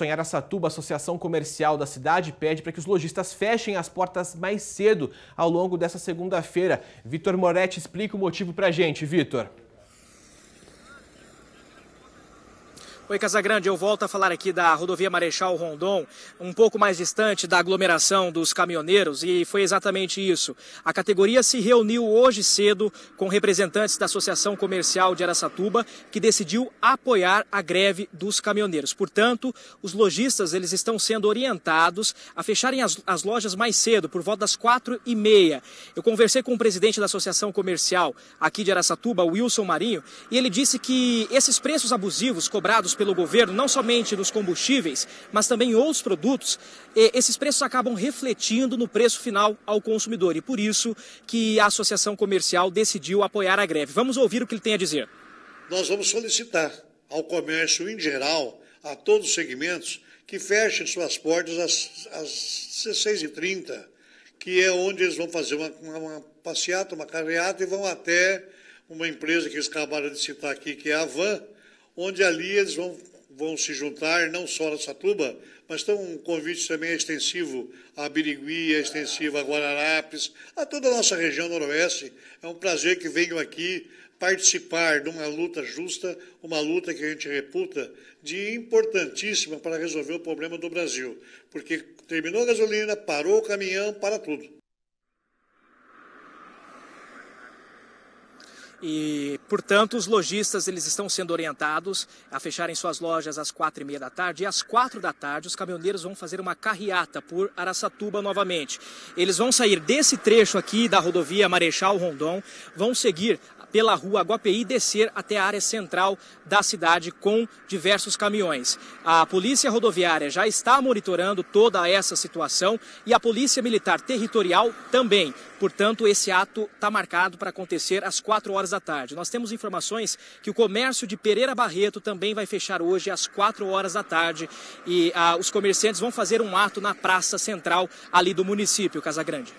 Em Aracatuba, a Associação Comercial da cidade pede para que os lojistas fechem as portas mais cedo ao longo dessa segunda-feira. Vitor Moretti explica o motivo para a gente, Vitor. Oi, Casagrande, eu volto a falar aqui da rodovia Marechal Rondon, um pouco mais distante da aglomeração dos caminhoneiros, e foi exatamente isso. A categoria se reuniu hoje cedo com representantes da Associação Comercial de Aracatuba, que decidiu apoiar a greve dos caminhoneiros. Portanto, os lojistas eles estão sendo orientados a fecharem as, as lojas mais cedo, por volta das quatro e meia. Eu conversei com o presidente da Associação Comercial aqui de Aracatuba, Wilson Marinho, e ele disse que esses preços abusivos cobrados pelo governo, não somente dos combustíveis, mas também outros produtos, esses preços acabam refletindo no preço final ao consumidor. E por isso que a Associação Comercial decidiu apoiar a greve. Vamos ouvir o que ele tem a dizer. Nós vamos solicitar ao comércio em geral, a todos os segmentos, que fechem suas portas às, às 16h30, que é onde eles vão fazer uma, uma passeata, uma carreata e vão até uma empresa que eles acabaram de citar aqui, que é a Van, onde ali eles vão, vão se juntar, não só na Satuba, mas tem um convite também extensivo a Birigui, é extensivo a Guararapes, a toda a nossa região noroeste. É um prazer que venham aqui participar de uma luta justa, uma luta que a gente reputa de importantíssima para resolver o problema do Brasil. Porque terminou a gasolina, parou o caminhão, para tudo. E, portanto, os lojistas eles estão sendo orientados a fecharem suas lojas às quatro e meia da tarde. E às quatro da tarde, os caminhoneiros vão fazer uma carreata por Araçatuba novamente. Eles vão sair desse trecho aqui da rodovia Marechal Rondon, vão seguir pela rua Aguapeí e descer até a área central da cidade com diversos caminhões. A Polícia Rodoviária já está monitorando toda essa situação e a Polícia Militar Territorial também. Portanto, esse ato está marcado para acontecer às 4 horas da tarde. Nós temos informações que o comércio de Pereira Barreto também vai fechar hoje às 4 horas da tarde e ah, os comerciantes vão fazer um ato na Praça Central ali do município, Casagrande.